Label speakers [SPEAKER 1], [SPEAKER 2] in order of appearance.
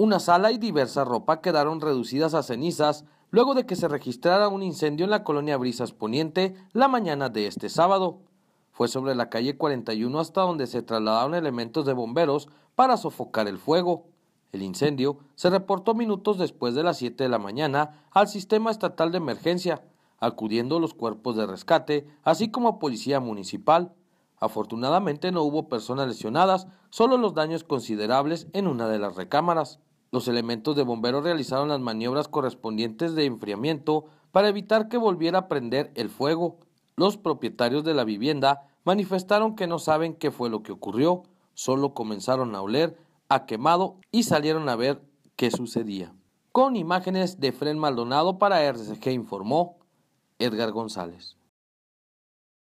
[SPEAKER 1] Una sala y diversa ropa quedaron reducidas a cenizas luego de que se registrara un incendio en la colonia Brisas Poniente la mañana de este sábado. Fue sobre la calle 41 hasta donde se trasladaron elementos de bomberos para sofocar el fuego. El incendio se reportó minutos después de las 7 de la mañana al Sistema Estatal de Emergencia, acudiendo los cuerpos de rescate, así como Policía Municipal. Afortunadamente no hubo personas lesionadas, solo los daños considerables en una de las recámaras. Los elementos de bomberos realizaron las maniobras correspondientes de enfriamiento para evitar que volviera a prender el fuego. Los propietarios de la vivienda manifestaron que no saben qué fue lo que ocurrió, solo comenzaron a oler a quemado y salieron a ver qué sucedía. Con imágenes de Fren Maldonado para RCG informó Edgar González.